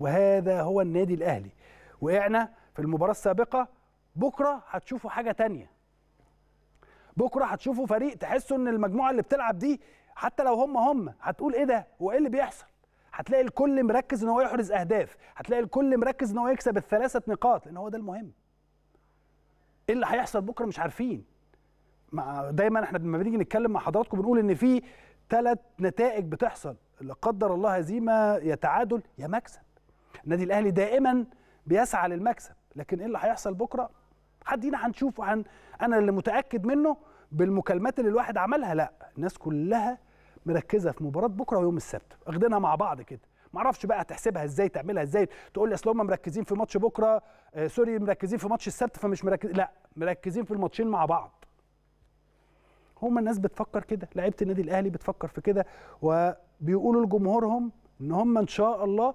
وهذا هو النادي الاهلي وقعنا في المباراه السابقه بكره هتشوفوا حاجه تانية بكره هتشوفوا فريق تحسوا ان المجموعه اللي بتلعب دي حتى لو هم هم هتقول ايه ده هو ايه اللي بيحصل هتلاقي الكل مركز ان هو يحرز اهداف هتلاقي الكل مركز ان هو يكسب الثلاثه نقاط لان هو ده المهم ايه اللي هيحصل بكره مش عارفين مع دايما احنا لما بنيجي نتكلم مع حضراتكم بنقول ان في ثلاث نتائج بتحصل لا قدر الله هزيمه يا تعادل يا مكسب النادي الاهلي دائما بيسعى للمكسب لكن ايه اللي هيحصل بكره حدينا هنشوف عن انا اللي متاكد منه بالمكالمات اللي الواحد عملها لا الناس كلها مركزه في مباراه بكره ويوم السبت واخدينها مع بعض كده معرفش بقى هتحسبها ازاي تعملها ازاي تقول لي اصل هم مركزين في ماتش بكره آه سوري مركزين في ماتش السبت فمش مركز لا مركزين في الماتشين مع بعض هما الناس بتفكر كده لعيبه النادي الاهلي بتفكر في كده وبيقولوا لجمهورهم ان هم ان شاء الله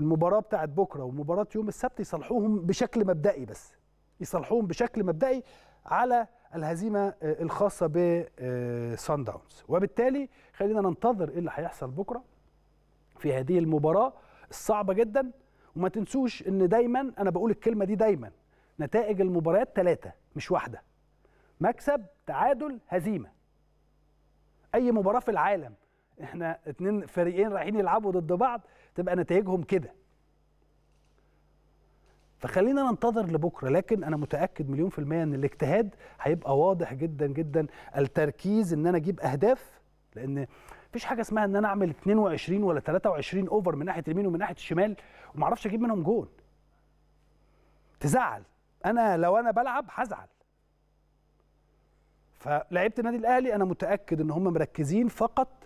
المباراه بتاعت بكره ومباراه يوم السبت يصلحوهم بشكل مبدئي بس يصلحوهم بشكل مبدئي على الهزيمه آه، الخاصه بسان آه، داونز وبالتالي خلينا ننتظر ايه اللي هيحصل بكره في هذه المباراه الصعبه جدا وما تنسوش ان دايما انا بقول الكلمه دي دايما نتائج المباريات ثلاثه مش واحده مكسب تعادل هزيمه اي مباراه في العالم احنا اتنين فريقين رايحين يلعبوا ضد بعض تبقى نتائجهم كده فخلينا ننتظر لبكره لكن انا متاكد مليون في الميه ان الاجتهاد هيبقى واضح جدا جدا التركيز ان انا اجيب اهداف لان مفيش حاجه اسمها ان انا اعمل 22 ولا 23 اوفر من ناحيه اليمين ومن ناحيه الشمال وما اعرفش اجيب منهم جون تزعل انا لو انا بلعب هزعل فلعيبه النادي الاهلي انا متاكد ان هم مركزين فقط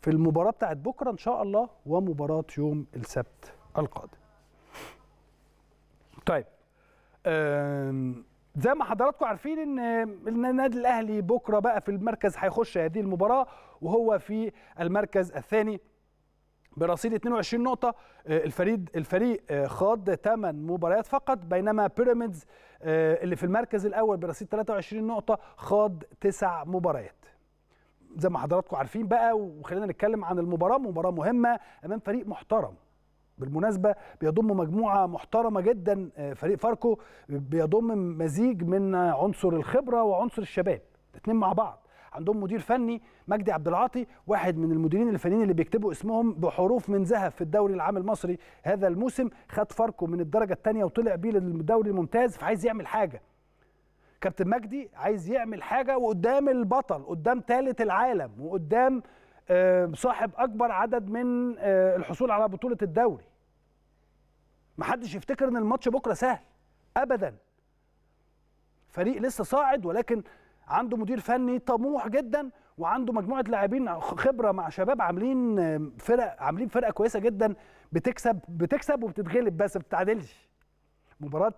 في المباراه بتاعت بكره ان شاء الله ومباراه يوم السبت القادم طيب زي ما حضراتكم عارفين ان النادي الاهلي بكره بقى في المركز هيخش هذه المباراه وهو في المركز الثاني برصيد 22 نقطة آه، الفريق الفريق آه، خاض 8 مباريات فقط بينما بيراميدز آه، اللي في المركز الأول برصيد 23 نقطة خاض 9 مباريات زي ما حضراتكم عارفين بقى وخلينا نتكلم عن المباراه مباراه مهمه امام فريق محترم بالمناسبة بيضم مجموعة محترمة جدا آه، فريق فاركو بيضم مزيج من عنصر الخبرة وعنصر الشباب الاثنين مع بعض عندهم مدير فني مجدي عبد العاطي واحد من المديرين الفنيين اللي بيكتبوا اسمهم بحروف من ذهب في الدوري العام المصري هذا الموسم خد فاركو من الدرجة الثانية وطلع بيه للدوري الممتاز فعايز يعمل حاجة كابتن مجدي عايز يعمل حاجه وقدام البطل قدام ثالث العالم وقدام آه، صاحب اكبر عدد من آه، الحصول على بطوله الدوري محدش يفتكر ان الماتش بكره سهل ابدا فريق لسه صاعد ولكن عنده مدير فني طموح جدا وعنده مجموعه لاعبين خبره مع شباب عاملين آه، فرق عاملين فرقه كويسه جدا بتكسب بتكسب وبتتغلب بس ما بتتعادلش مباراه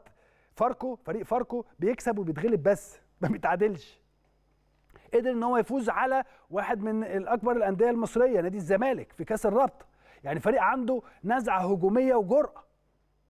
فاركو فريق فاركو بيكسب وبيتغلب بس ما بيتعادلش قدر ان هو يفوز على واحد من الاكبر الانديه المصريه نادي الزمالك في كاس الرابطه يعني فريق عنده نزعه هجوميه وجرأه